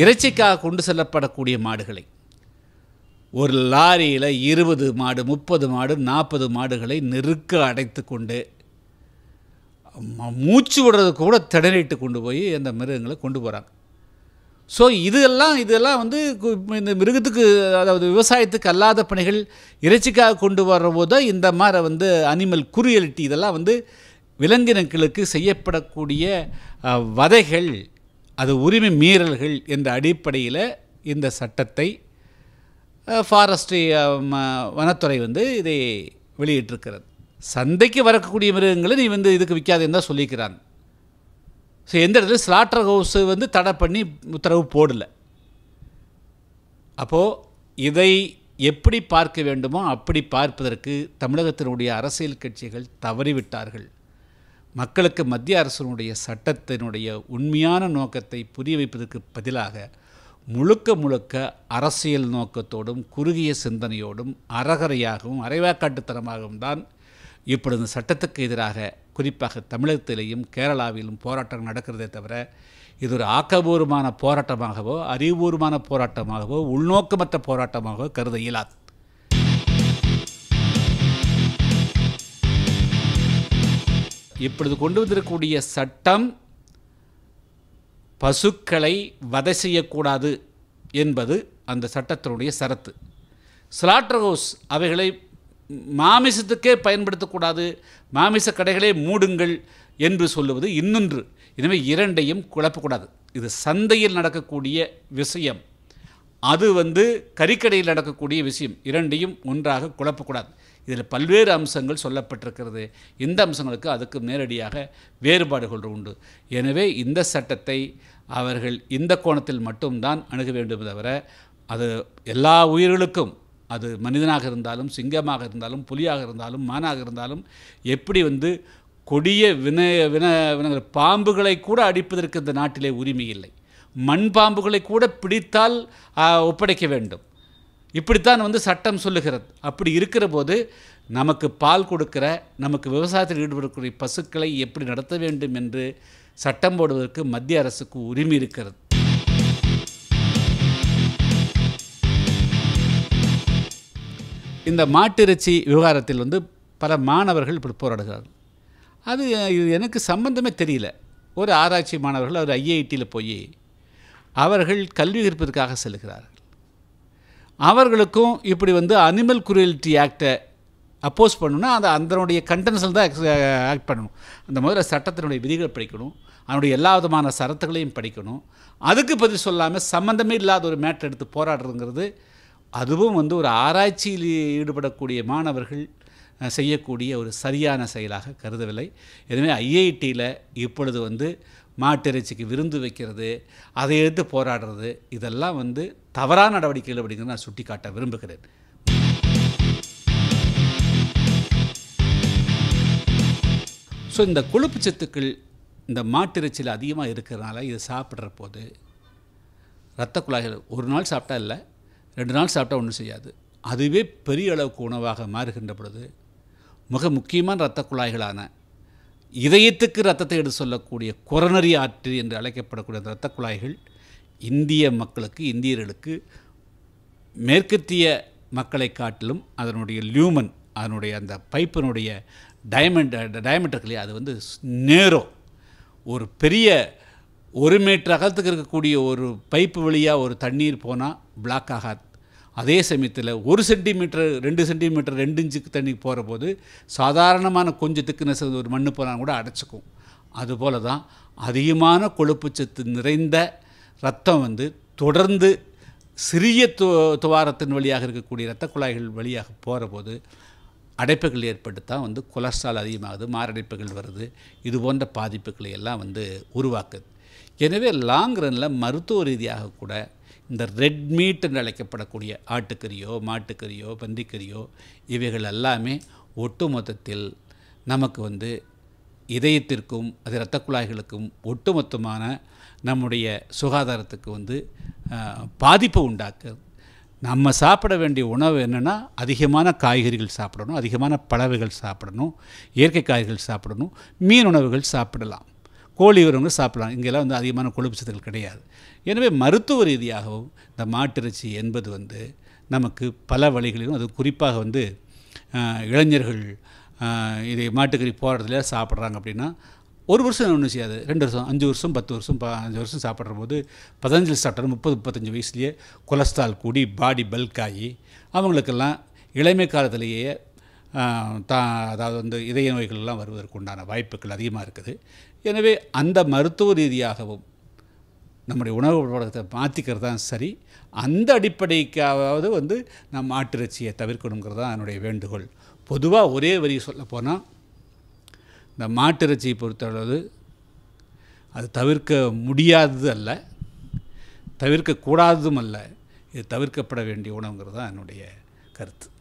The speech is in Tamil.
இறைச்சிக்காக கொண்டு செல்லப்படக்கூடிய மாடுகளை ஒரு லாரியில் இருபது மாடு முப்பது மாடு நாற்பது மாடுகளை நெருக்க அடைத்து கொண்டு மூச்சு விடுறது கூட திணறிட்டு கொண்டு போய் அந்த மிருகங்களை கொண்டு போகிறாங்க ஸோ இதெல்லாம் இதெல்லாம் வந்து இந்த மிருகத்துக்கு அதாவது விவசாயத்துக்கு அல்லாத பணிகள் இறைச்சிக்காக கொண்டு வரும்போது இந்த மாதிரி வந்து அனிமல் குறியலிட்டி இதெல்லாம் வந்து விலங்கினங்களுக்கு செய்யப்படக்கூடிய வதைகள் அது உரிமை மீறல்கள் என்ற அடிப்படையில் இந்த சட்டத்தை ஃபாரஸ்ட்ரி வனத்துறை வந்து இதை வெளியிட்டிருக்கிறது சந்தைக்கு வரக்கூடிய மிருகங்களை நீ வந்து இதுக்கு விற்காதுன்னு தான் சொல்லிக்கிறாங்க ஸோ எந்த இடத்துல ஸ்லாட்டர் ஹவுஸு வந்து தடை பண்ணி உத்தரவு போடலை அப்போது இதை எப்படி பார்க்க வேண்டுமோ அப்படி பார்ப்பதற்கு தமிழகத்தினுடைய அரசியல் கட்சிகள் தவறிவிட்டார்கள் மக்களுக்கு மத்திய அரசனுடைய சட்டத்தினுடைய உண்மையான நோக்கத்தை புரிய வைப்பதற்கு பதிலாக முழுக்க முழுக்க அரசியல் நோக்கத்தோடும் குறுகிய சிந்தனையோடும் அறகரையாகவும் அரைவாக்காட்டுத்தனமாகவும் தான் இப்பொழுது சட்டத்துக்கு எதிராக குறிப்பாக தமிழகத்திலேயும் கேரளாவிலும் போராட்டம் நடக்கிறதே தவிர இது ஒரு ஆக்கபூர்வமான போராட்டமாகவோ அறிவுபூர்வமான போராட்டமாகவோ உள்நோக்கமற்ற போராட்டமாகவோ கருத இயலாது இப்பொழுது கொண்டு வந்திருக்கக்கூடிய சட்டம் பசுக்களை வதை செய்யக்கூடாது என்பது அந்த சட்டத்தினுடைய சரத்து ஸ்லாட்டர் ஹவுஸ் அவைகளை மாமிசத்துக்கே பயன்படுத்தக்கூடாது மாமிச கடைகளே மூடுங்கள் என்று சொல்லுவது இன்னொன்று எனவே இரண்டையும் குழப்பக்கூடாது இது சந்தையில் நடக்கக்கூடிய விஷயம் அது வந்து கறிக்கடையில் நடக்கக்கூடிய விஷயம் இரண்டையும் ஒன்றாக குழப்பக்கூடாது இதில் பல்வேறு அம்சங்கள் சொல்லப்பட்டிருக்கிறது இந்த அம்சங்களுக்கு அதுக்கு நேரடியாக வேறுபாடுகள் உண்டு எனவே இந்த சட்டத்தை அவர்கள் இந்த கோணத்தில் மட்டும்தான் அணுக வேண்டும் தவிர அது எல்லா உயிர்களுக்கும் அது மனிதனாக இருந்தாலும் சிங்கமாக இருந்தாலும் புலியாக இருந்தாலும் மானாக இருந்தாலும் எப்படி வந்து கொடிய வின வின பாம்புகளை கூட அடிப்பதற்கு இந்த நாட்டிலே உரிமை இல்லை மண்பாம்புகளை கூட பிடித்தால் ஒப்படைக்க வேண்டும் இப்படித்தான் வந்து சட்டம் சொல்லுகிறது அப்படி இருக்கிற போது நமக்கு பால் கொடுக்கிற நமக்கு விவசாயத்தில் ஈடுபடக்கூடிய பசுக்களை எப்படி நடத்த வேண்டும் என்று சட்டம் போடுவதற்கு மத்திய அரசுக்கு உரிமை இருக்கிறது இந்த மாட்டிறைச்சி விவகாரத்தில் வந்து பல மாணவர்கள் இப்படி போராடுகிறார்கள் அது இது எனக்கு சம்பந்தமே தெரியல ஒரு ஆராய்ச்சி மாணவர்கள் அவர் ஐஐடியில் போய் அவர்கள் கல்வி கற்பதற்காக செல்கிறார்கள் அவர்களுக்கும் இப்படி வந்து அனிமல் குரியலிட்டி ஆக்டை அப்போஸ் பண்ணணும்னா அந்த அதனுடைய கண்டென்ஸில் தான் ஆக்ட் பண்ணணும் அந்த முதல்ல சட்டத்தினுடைய விதிகளை படிக்கணும் அதனுடைய எல்லா விதமான சரத்துகளையும் படிக்கணும் அதுக்கு பதில் சொல்லாமல் சம்மந்தமே இல்லாத ஒரு மேட்டர் எடுத்து போராடுறதுங்கிறது அதுவும் வந்து ஒரு ஆராய்ச்சியில் ஈடுபடக்கூடிய மாணவர்கள் செய்யக்கூடிய ஒரு சரியான செயலாக கருதவில்லை எனவே ஐஐடியில் இப்பொழுது வந்து மாட்டிறைச்சிக்கு விருந்து வைக்கிறது அதை எடுத்து போராடுறது இதெல்லாம் வந்து தவறான நடவடிக்கைகள் அப்படிங்கிறத நான் சுட்டி காட்ட விரும்புகிறேன் ஸோ இந்த கொழுப்பு சத்துக்கள் இந்த மாட்டிறைச்சியில் அதிகமாக இருக்கிறதுனால இதை சாப்பிட்ற போது ரத்த குழாய்கள் ஒரு நாள் சாப்பிட்டா இல்லை ரெண்டு நாள் சாப்பிட்டா ஒன்றும் செய்யாது அதுவே பெரிய அளவுக்கு உணவாக மாறுகின்ற பொழுது மிக முக்கியமான இரத்த குழாய்களான இதயத்துக்கு ரத்தத்தை எடுத்து சொல்லக்கூடிய கொரனரி ஆற்று என்று அழைக்கப்படக்கூடிய அந்த இரத்த குழாய்கள் இந்திய மக்களுக்கு இந்தியர்களுக்கு மேற்கத்திய மக்களை காட்டிலும் அதனுடைய லியூமன் அதனுடைய அந்த பைப்பினுடைய டைமண்ட் டயமீட்டர்களே அது வந்து நேரோ ஒரு பெரிய ஒரு மீட்டர் அகலத்துக்கு இருக்கக்கூடிய ஒரு பைப்பு வழியாக ஒரு தண்ணீர் போனால் பிளாக் ஆகாது அதே சமயத்தில் ஒரு சென்டிமீட்டர் ரெண்டு சென்டிமீட்டர் ரெண்டு இன்ச்சுக்கு தண்ணி போகிற போது சாதாரணமான கொஞ்சம் திக்குனஸ் ஒரு மண் போனால் கூட அடைச்சிக்கும் அதுபோல தான் அதிகமான கொழுப்பு சத்து நிறைந்த ரத்தம் வந்து தொடர்ந்து சிறிய து துவாரத்தின் வழியாக இருக்கக்கூடிய இரத்த குழாய்கள் வழியாக போகிற போது அடைப்புகள் ஏற்பட்டு தான் வந்து கொலஸ்ட்ரால் அதிகமாகுது மாரடைப்புகள் வருது இது போன்ற பாதிப்புகளை எல்லாம் வந்து உருவாக்குது எனவே லாங் ரனில் மருத்துவ ரீதியாக கூட இந்த ரெட் மீட் என்று அழைக்கப்படக்கூடிய ஆட்டுக்கறியோ மாட்டுக்கறியோ பந்திக்கறியோ இவைகள் எல்லாமே ஒட்டுமொத்தத்தில் நமக்கு வந்து இதயத்திற்கும் அது இரத்த குழாய்களுக்கும் ஒட்டுமொத்தமான நம்முடைய சுகாதாரத்துக்கு வந்து பாதிப்பு உண்டாக்குது நம்ம சாப்பிட வேண்டிய உணவு என்னென்னா அதிகமான காய்கறிகள் சாப்பிடணும் அதிகமான பழவைகள் சாப்பிடணும் இயற்கை காய்கறிகள் சாப்பிடணும் மீன் உணவுகள் சாப்பிடலாம் கோழி உணவுகள் சாப்பிடலாம் இங்கெல்லாம் வந்து அதிகமான கொழுப்பு சத்துக்கள் கிடையாது எனவே மருத்துவ ரீதியாகவும் இந்த மாட்டிறைச்சி என்பது வந்து நமக்கு பல வழிகளிலும் அது குறிப்பாக வந்து இளைஞர்கள் இதை மாட்டுக்கறி போடுறதுல சாப்பிட்றாங்க அப்படின்னா ஒரு வருஷம் ஒன்றும் செய்யாது ரெண்டு வருஷம் அஞ்சு வருஷம் பத்து வருஷம் அஞ்சு வருஷம் சாப்பிட்ற போது பதினஞ்சு சாப்பிட்ற முப்பது முப்பத்தஞ்சு வயசுலேயே கொலஸ்ட்ரால் கூடி பாடி பல்க் ஆகி அவங்களுக்கெல்லாம் இளமை காலத்திலேயே தா அதாவது வந்து இதய நோய்கள்லாம் வருவதற்கு உண்டான வாய்ப்புகள் அதிகமாக இருக்குது எனவே அந்த மருத்துவ ரீதியாகவும் நம்முடைய உணவு பழக்கத்தை மாற்றிக்கிறது தான் சரி அந்த அடிப்படைக்காவது வந்து நம் மாட்டிறைச்சியை தவிர்க்கணுங்கிறது தான் என்னுடைய வேண்டுகோள் பொதுவாக ஒரே வரி சொல்ல போனால் இந்த மாட்டிறச்சியை பொறுத்தளவு அது தவிர்க்க முடியாதது அல்ல தவிர்க்கக்கூடாததும் அல்ல இது தவிர்க்கப்பட வேண்டிய உணவுங்கிறது தான் என்னுடைய கருத்து